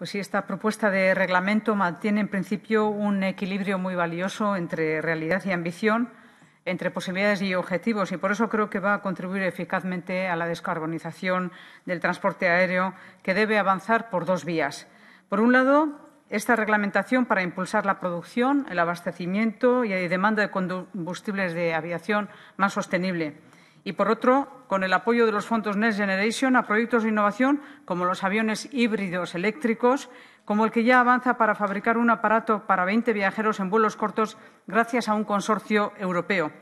Pues sí, esta propuesta de reglamento mantiene en principio un equilibrio muy valioso entre realidad y ambición, entre posibilidades y objetivos, y por eso creo que va a contribuir eficazmente a la descarbonización del transporte aéreo, que debe avanzar por dos vías. Por un lado, esta reglamentación para impulsar la producción, el abastecimiento y la demanda de combustibles de aviación más sostenible y, por otro, con el apoyo de los fondos Next Generation a proyectos de innovación como los aviones híbridos eléctricos, como el que ya avanza para fabricar un aparato para 20 viajeros en vuelos cortos gracias a un consorcio europeo.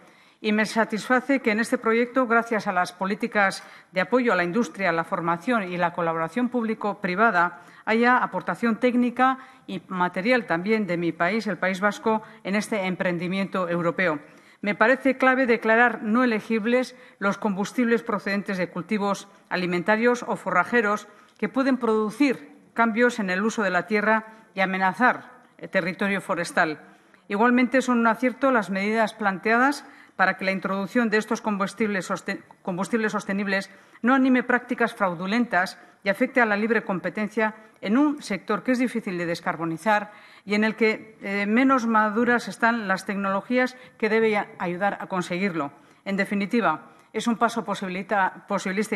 Y me satisface que en este proyecto, gracias a las políticas de apoyo a la industria, la formación y la colaboración público-privada, haya aportación técnica y material también de mi país, el País Vasco, en este emprendimiento europeo. Me parece clave declarar no elegibles los combustibles procedentes de cultivos alimentarios o forrajeros que pueden producir cambios en el uso de la tierra y amenazar el territorio forestal. Igualmente son un acierto las medidas planteadas para que la introducción de estos combustibles, sostenibles no anime prácticas fraudulentas y afecte a la libre competencia en un sector que es difícil de descarbonizar y en el que eh, menos maduras están las tecnologías que deben ayudar a conseguirlo. En definitiva, es un paso posibilista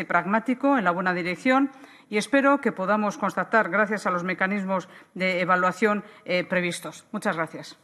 y pragmático en la buena dirección y espero que podamos constatar gracias a los mecanismos de evaluación eh, previstos. Muchas gracias.